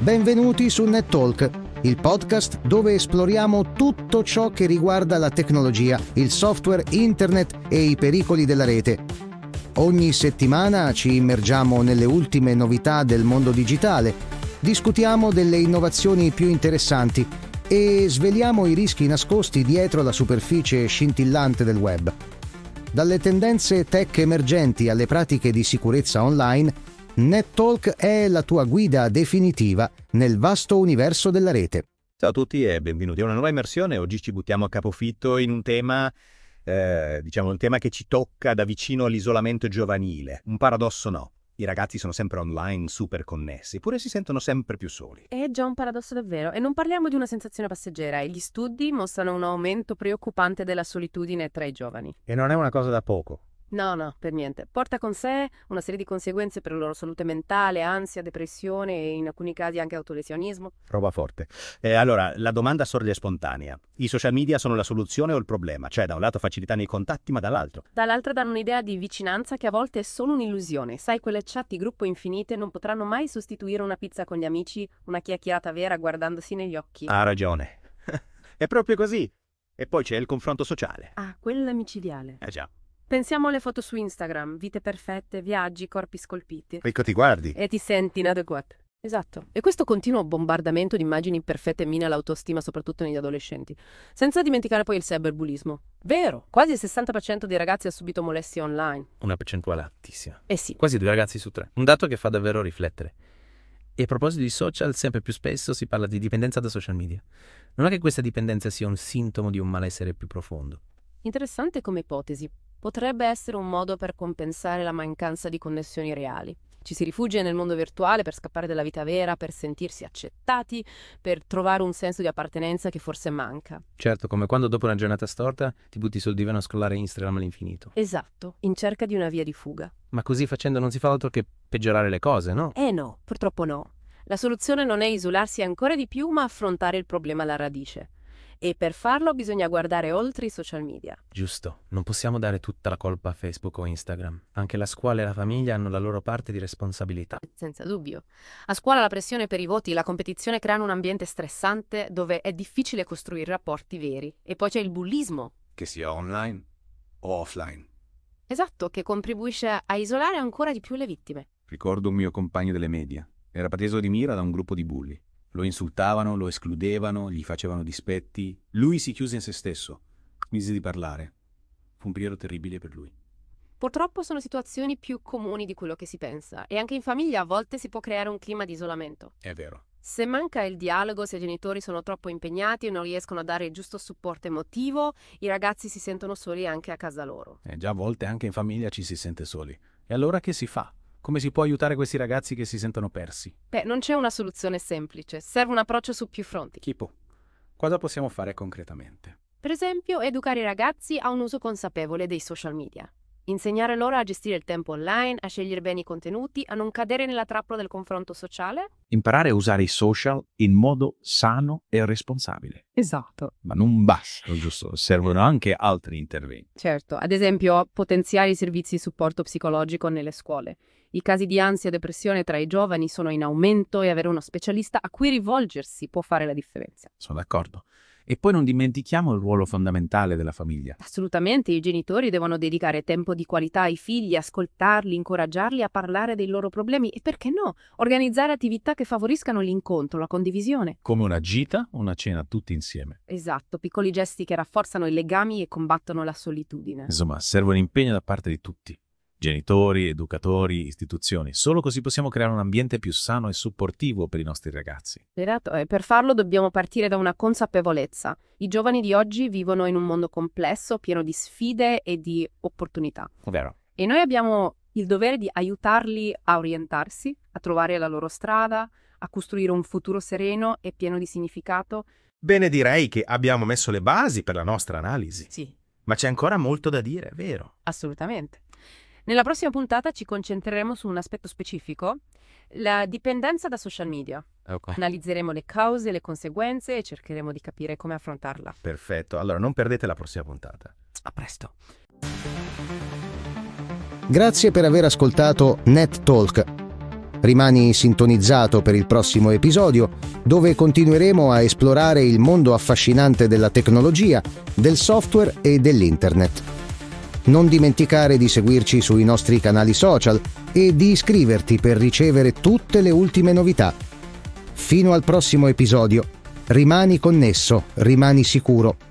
Benvenuti su NetTalk, il podcast dove esploriamo tutto ciò che riguarda la tecnologia, il software, internet e i pericoli della rete. Ogni settimana ci immergiamo nelle ultime novità del mondo digitale, discutiamo delle innovazioni più interessanti e sveliamo i rischi nascosti dietro la superficie scintillante del web. Dalle tendenze tech emergenti alle pratiche di sicurezza online, NetTalk è la tua guida definitiva nel vasto universo della rete. Ciao a tutti e benvenuti a una nuova immersione. Oggi ci buttiamo a capofitto in un tema, eh, diciamo, un tema che ci tocca da vicino all'isolamento giovanile. Un paradosso no. I ragazzi sono sempre online, super connessi, eppure si sentono sempre più soli. È già un paradosso davvero, e non parliamo di una sensazione passeggera. Gli studi mostrano un aumento preoccupante della solitudine tra i giovani. E non è una cosa da poco. No, no, per niente. Porta con sé una serie di conseguenze per la loro salute mentale, ansia, depressione e in alcuni casi anche autolesionismo. Roba forte. Eh, allora, la domanda sorge spontanea. I social media sono la soluzione o il problema? Cioè, da un lato facilitano i contatti, ma dall'altro? Dall'altro danno un'idea di vicinanza che a volte è solo un'illusione. Sai, quelle chat di gruppo infinite non potranno mai sostituire una pizza con gli amici, una chiacchierata vera guardandosi negli occhi. Ha ragione. è proprio così. E poi c'è il confronto sociale. Ah, quello micidiale. Eh già. Pensiamo alle foto su Instagram, vite perfette, viaggi, corpi scolpiti. Ecco, ti guardi. E ti senti inadeguato. Esatto, e questo continuo bombardamento di immagini imperfette mina l'autostima soprattutto negli adolescenti, senza dimenticare poi il cyberbullismo. Vero, quasi il 60% dei ragazzi ha subito molestie online. Una percentuale altissima. Eh sì. Quasi due ragazzi su tre. Un dato che fa davvero riflettere. E a proposito di social, sempre più spesso si parla di dipendenza da social media. Non è che questa dipendenza sia un sintomo di un malessere più profondo. Interessante come ipotesi, potrebbe essere un modo per compensare la mancanza di connessioni reali. Ci si rifugia nel mondo virtuale per scappare dalla vita vera, per sentirsi accettati, per trovare un senso di appartenenza che forse manca. Certo, come quando dopo una giornata storta ti butti sul divano a scrollare Instagram all'infinito. Esatto, in cerca di una via di fuga. Ma così facendo non si fa altro che peggiorare le cose, no? Eh no, purtroppo no. La soluzione non è isolarsi ancora di più, ma affrontare il problema alla radice. E per farlo bisogna guardare oltre i social media. Giusto, non possiamo dare tutta la colpa a Facebook o Instagram. Anche la scuola e la famiglia hanno la loro parte di responsabilità. Senza dubbio. A scuola la pressione per i voti, e la competizione creano un ambiente stressante dove è difficile costruire rapporti veri. E poi c'è il bullismo. Che sia online o offline. Esatto, che contribuisce a isolare ancora di più le vittime. Ricordo un mio compagno delle media. Era preso di mira da un gruppo di bulli. Lo insultavano, lo escludevano, gli facevano dispetti. Lui si chiuse in se stesso, smise di parlare. Fu un periodo terribile per lui. Purtroppo sono situazioni più comuni di quello che si pensa e anche in famiglia a volte si può creare un clima di isolamento. È vero. Se manca il dialogo, se i genitori sono troppo impegnati e non riescono a dare il giusto supporto emotivo, i ragazzi si sentono soli anche a casa loro. E eh, già a volte anche in famiglia ci si sente soli. E allora che si fa? Come si può aiutare questi ragazzi che si sentono persi? Beh, non c'è una soluzione semplice, serve un approccio su più fronti. Tipo, cosa possiamo fare concretamente? Per esempio, educare i ragazzi a un uso consapevole dei social media. Insegnare loro a gestire il tempo online, a scegliere bene i contenuti, a non cadere nella trappola del confronto sociale? Imparare a usare i social in modo sano e responsabile. Esatto. Ma non basta, giusto? Servono anche altri interventi. Certo, ad esempio potenziare i servizi di supporto psicologico nelle scuole. I casi di ansia e depressione tra i giovani sono in aumento e avere uno specialista a cui rivolgersi può fare la differenza. Sono d'accordo. E poi non dimentichiamo il ruolo fondamentale della famiglia. Assolutamente, i genitori devono dedicare tempo di qualità ai figli, ascoltarli, incoraggiarli a parlare dei loro problemi e perché no, organizzare attività che favoriscano l'incontro, la condivisione. Come una gita o una cena tutti insieme. Esatto, piccoli gesti che rafforzano i legami e combattono la solitudine. Insomma, serve un impegno da parte di tutti. Genitori, educatori, istituzioni. Solo così possiamo creare un ambiente più sano e supportivo per i nostri ragazzi. Esatto, e per farlo dobbiamo partire da una consapevolezza. I giovani di oggi vivono in un mondo complesso, pieno di sfide e di opportunità. Ovvero. E noi abbiamo il dovere di aiutarli a orientarsi, a trovare la loro strada, a costruire un futuro sereno e pieno di significato. Bene, direi che abbiamo messo le basi per la nostra analisi. Sì. Ma c'è ancora molto da dire, vero? Assolutamente. Nella prossima puntata ci concentreremo su un aspetto specifico, la dipendenza da social media. Eh, okay. Analizzeremo le cause, le conseguenze e cercheremo di capire come affrontarla. Perfetto, allora non perdete la prossima puntata. A presto. Grazie per aver ascoltato Net Talk. Rimani sintonizzato per il prossimo episodio, dove continueremo a esplorare il mondo affascinante della tecnologia, del software e dell'internet. Non dimenticare di seguirci sui nostri canali social e di iscriverti per ricevere tutte le ultime novità. Fino al prossimo episodio, rimani connesso, rimani sicuro